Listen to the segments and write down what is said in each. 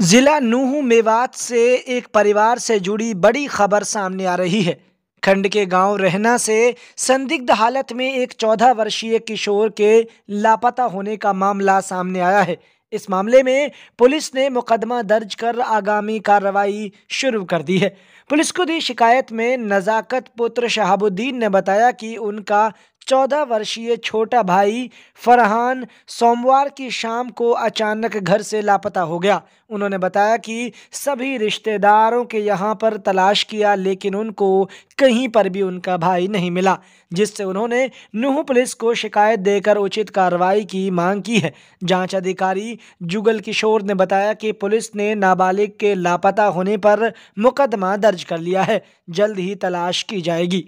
ज़िला नूह मेवात से एक परिवार से जुड़ी बड़ी खबर सामने आ रही है खंड के गांव रहना से संदिग्ध हालत में एक चौदह वर्षीय किशोर के लापता होने का मामला सामने आया है इस मामले में पुलिस ने मुकदमा दर्ज कर आगामी कार्रवाई शुरू कर दी है पुलिस को दी शिकायत में नज़ाकत पुत्र शहाबुद्दीन ने बताया कि उनका चौदह वर्षीय छोटा भाई फरहान सोमवार की शाम को अचानक घर से लापता हो गया उन्होंने बताया कि सभी रिश्तेदारों के यहाँ पर तलाश किया लेकिन उनको कहीं पर भी उनका भाई नहीं मिला जिससे उन्होंने नूह पुलिस को शिकायत देकर उचित कार्रवाई की मांग की है जांच अधिकारी जुगल किशोर ने बताया कि पुलिस ने नाबालिग के लापता होने पर मुकदमा दर्ज कर लिया है जल्द ही तलाश की जाएगी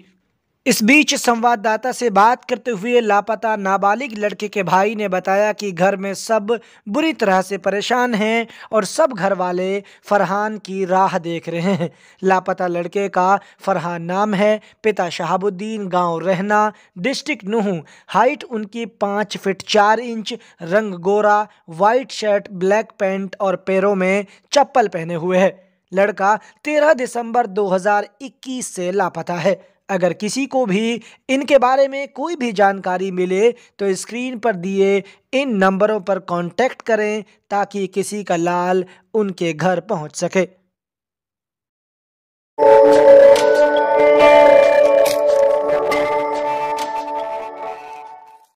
इस बीच संवाददाता से बात करते हुए लापता नाबालिग लड़के के भाई ने बताया कि घर में सब बुरी तरह से परेशान हैं और सब घर वाले फरहान की राह देख रहे हैं लापता लड़के का फरहान नाम है पिता शहाबुद्दीन गांव रहना डिस्ट्रिक्ट नूह हाइट उनकी पाँच फिट चार इंच रंग गोरा वाइट शर्ट ब्लैक पैंट और पैरों में चप्पल पहने हुए है लड़का 13 दिसंबर 2021 से लापता है अगर किसी को भी इनके बारे में कोई भी जानकारी मिले तो स्क्रीन पर दिए इन नंबरों पर कांटेक्ट करें ताकि किसी का लाल उनके घर पहुंच सके